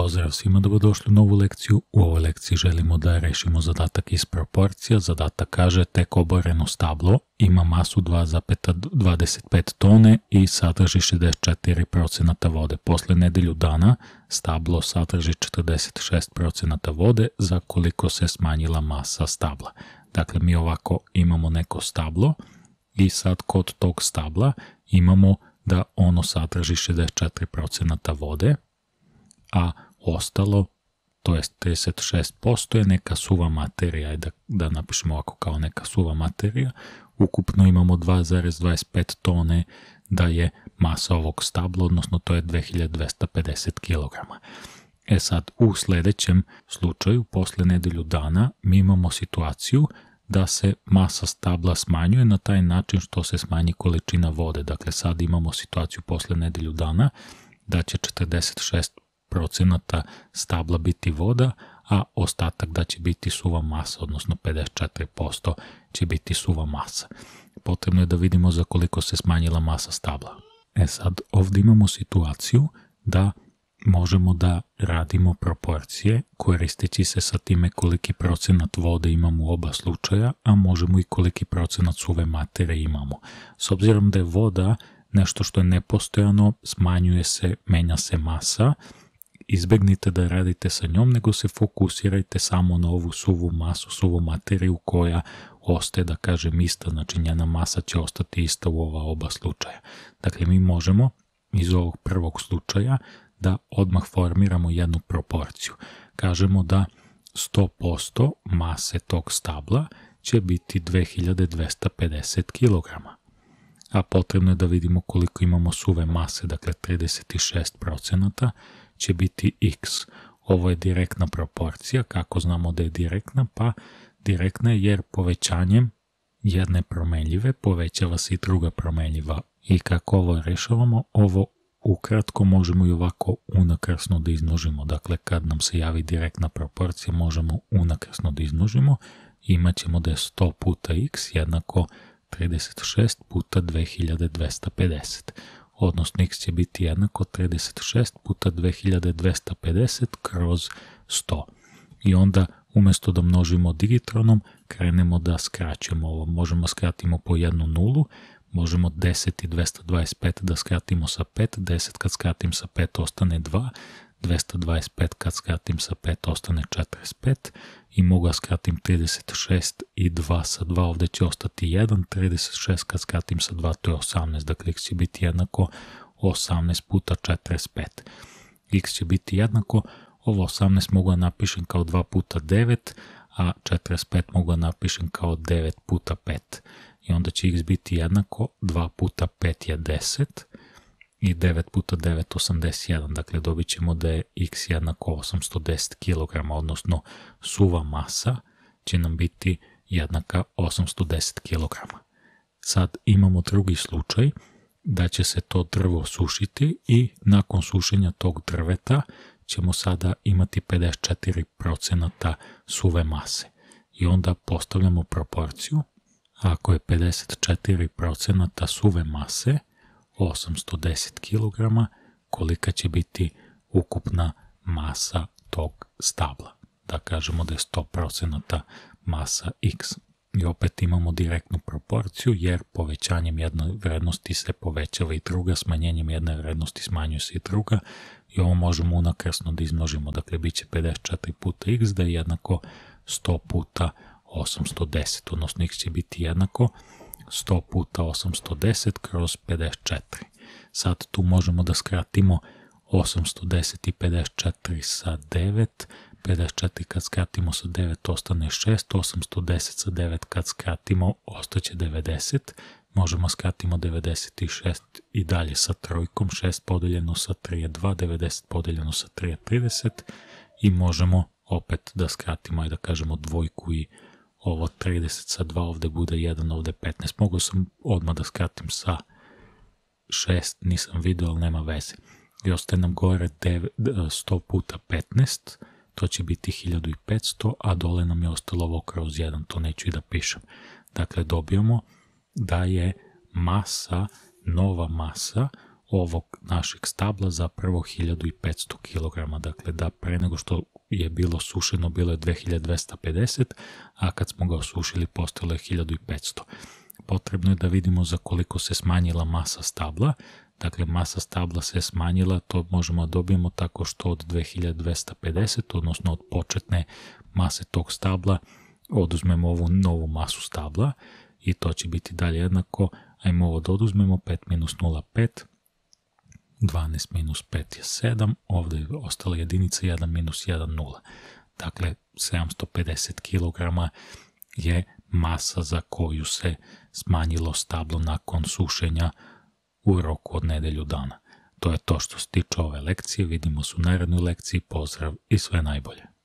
Pozdrav svima, dobrodošli u novu lekciju. U ovoj lekciji želimo da rešimo zadatak iz proporcija. Zadatak kaže tek oboreno stablo ima masu 2,25 tone i sadrži 64% vode. Posle nedelju dana stablo sadrži 46% vode za koliko se smanjila masa stabla. Dakle, mi ovako imamo neko stablo i sad kod tog stabla imamo da ono sadrži 64% vode, a ostalo, to jest 36% je neka suva materija, da, da napišemo ovako kao neka suva materija, ukupno imamo 2,25 tone da je masa ovog stabla, odnosno to je 2250 kg. E sad, u sledećem slučaju, posle nedelju dana, mi imamo situaciju da se masa stabla smanjuje na taj način što se smanji količina vode. Dakle, sad imamo situaciju posle nedelju dana da će 46 procenata stabla biti voda, a ostatak da će biti suva masa, odnosno 54% će biti suva masa. Potrebno je da vidimo za koliko se smanjila masa stabla. E sad, ovde imamo situaciju da možemo da radimo proporcije koristeći se sa time koliki procenat vode imamo u oba slučaja, a možemo i koliki procenat suve matere imamo. S obzirom da je voda nešto što je nepostojano, smanjuje se, menja se masa, izbegnite da radite sa njom, nego se fokusirajte samo na ovu suvu masu, suvu materiju koja ostaje, da kažem, ista, znači njena masa će ostati ista u ova oba slučaja. Dakle, mi možemo iz ovog prvog slučaja da odmah formiramo jednu proporciju. Kažemo da 100% mase tog stabla će biti 2250 kg. A potrebno je da vidimo koliko imamo suve mase, dakle 36 procenata, će biti x. Ovo je direktna proporcija, kako znamo da je direktna, pa direktna je jer povećanjem jedne promenljive povećava se i druga promenljiva. I kako ovo rešavamo, ovo ukratko možemo i ovako unakrasno da izmnožimo. Dakle, kad nam se javi direktna proporcija, možemo unakrasno da izmnožimo. Imaćemo da je 100 puta x jednako 36 puta 2250 odnosno x će biti jednako 36 puta 2250 kroz 100. I onda umesto da množimo digitronom, krenemo da skraćemo ovo. Možemo da skratimo po jednu nulu, možemo 10 i 225 da skratimo sa 5, 10 kad skratim sa 5 ostane 2, 225 kad skratim sa 5 ostane 45 i mogu da skratim 36 i 2 sa 2 ovde će ostati 1 36 kad skratim sa 2 to je 18 dakle x će biti jednako 18 puta 45 x će biti jednako ovo 18 mogu da napišem kao 2 puta 9 a 45 mogu da napišem kao 9 puta 5 i onda će x biti jednako 2 puta 5 je 10 i 9 puta 9, 81, dakle dobit ćemo da je x jednako 810 kg, odnosno suva masa će nam biti jednaka 810 kg. Sad imamo drugi slučaj da će se to drvo sušiti i nakon sušenja tog drveta ćemo sada imati 54% suve mase. I onda postavljamo proporciju, ako je 54% suve mase, 810 kg, kolika će biti ukupna masa tog stabla. Da kažemo da je 100% masa x. I opet imamo direktnu proporciju jer povećanjem jedne vrednosti se povećava i druga, smanjenjem jedne vrednosti smanjuje se i druga i ovo možemo unakresno da izmnožimo. Dakle, bit će 54 puta x da je jednako 100 puta 810, odnosno x će biti jednako 0,8 100 puta 810 kroz 54. Sad tu možemo da skratimo 810 i 54 sa 9, 54 kad skratimo sa 9 ostane 6, 810 sa 9 kad skratimo ostaće 90, možemo skratimo 96 i dalje sa trojkom, 6 podeljeno sa 3 je 2, 90 podeljeno sa 3 je 30 i možemo opet da skratimo i da kažemo dvojku i 30 ovo 30 sa 2 ovde bude 1, ovde 15. Mogu sam odmah da skratim sa 6, nisam video, ali nema veze. I ostaje nam gore 9, 100 puta 15, to će biti 1500, a dole nam je ostalo ovo kroz 1, to neću i da pišem. Dakle, dobijemo da je masa, nova masa ovog našeg stabla zapravo 1500 kg, dakle da pre nego što je bilo sušeno, bilo je 2250, a kad smo ga osušili postalo je 1500. Potrebno je da vidimo za koliko se smanjila masa stabla, dakle masa stabla se smanjila, to možemo da dobijemo tako što od 2250, odnosno od početne mase tog stabla, oduzmemo ovu novu masu stabla i to će biti dalje jednako, ajmo ovo da oduzmemo, 5 minus 0,5, 12 minus 5 je 7, ovdje je ostala jedinica 1 minus 1, 0. Dakle, 750 kg je masa za koju se smanjilo stablo nakon sušenja u roku od nedelju dana. To je to što se tiče ove lekcije, vidimo se u narednoj lekciji, pozdrav i sve najbolje.